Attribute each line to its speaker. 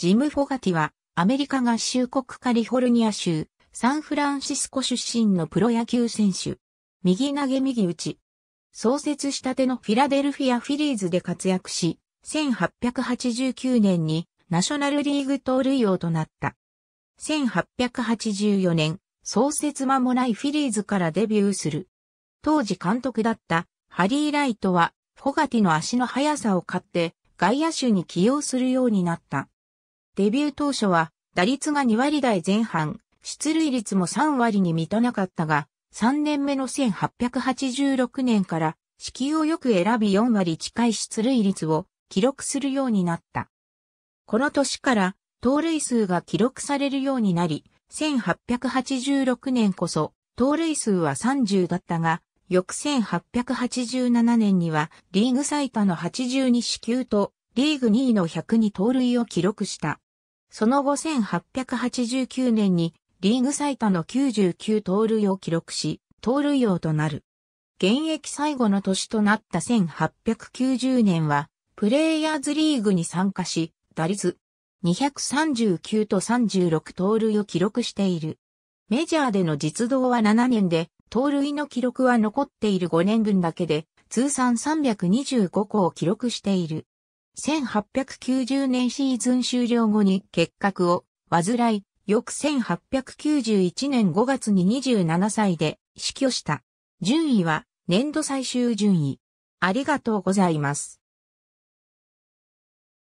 Speaker 1: ジ
Speaker 2: ム・フォガティは、アメリカ合衆国カリフォルニア州、サンフランシスコ出身のプロ野球選手。右投げ右打ち。創設したてのフィラデルフィア・フィリーズで活躍し、1889年にナショナルリーグ盗塁王となった。1884年、創設間もないフィリーズからデビューする。当時監督だったハリー・ライトは、フォガティの足の速さを買って外野手に起用するようになった。デビュー当初は打率が2割台前半、出塁率も3割に満たなかったが、3年目の1886年から、四季をよく選び4割近い出塁率を記録するようになった。この年から、盗塁数が記録されるようになり、1886年こそ、盗塁数は30だったが、翌1887年には、リーグ最多の82死球と、リーグ2位の102盗塁を記録した。その後1889年にリーグ最多の99盗塁を記録し、盗塁王となる。現役最後の年となった1890年は、プレイヤーズリーグに参加し、打率239と36盗塁を記録している。メジャーでの実動は7年で、盗塁の記録は残っている5年分だけで、通算325個を記録している。1890年シーズン終了後に結核を患い、翌1891年5月に27歳で死去した。順位は年度最終順位。ありが
Speaker 1: とうございます。